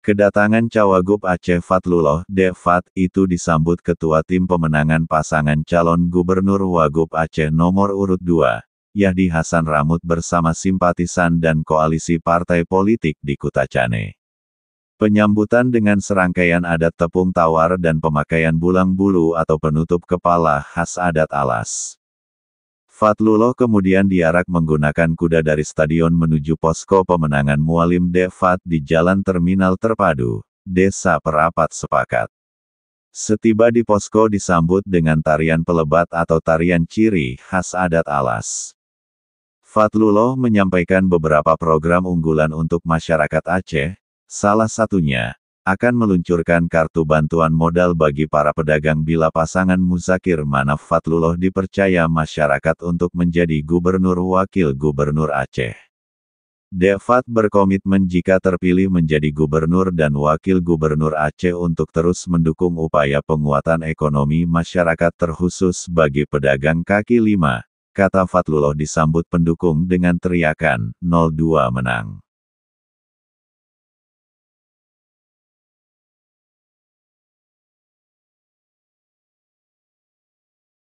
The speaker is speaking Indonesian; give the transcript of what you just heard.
Kedatangan Cawagup Aceh Fatlullah Devat itu disambut Ketua Tim Pemenangan Pasangan Calon Gubernur Wagub Aceh nomor urut 2, Yahdi Hasan Ramut bersama simpatisan dan koalisi partai politik di Kutacane. Penyambutan dengan serangkaian adat tepung tawar dan pemakaian bulang bulu atau penutup kepala khas adat alas. Fatlullah kemudian diarak menggunakan kuda dari stadion menuju posko pemenangan Mualim Defat di Jalan Terminal Terpadu, Desa Perapat Sepakat. Setiba di posko disambut dengan tarian pelebat atau tarian ciri khas adat alas. Fatlullah menyampaikan beberapa program unggulan untuk masyarakat Aceh, salah satunya, akan meluncurkan kartu bantuan modal bagi para pedagang bila pasangan Muzakir Manaf Fatlullah dipercaya masyarakat untuk menjadi gubernur wakil gubernur Aceh. Defat berkomitmen jika terpilih menjadi gubernur dan wakil gubernur Aceh untuk terus mendukung upaya penguatan ekonomi masyarakat terkhusus bagi pedagang kaki lima, kata Fatlullah disambut pendukung dengan teriakan 02 menang.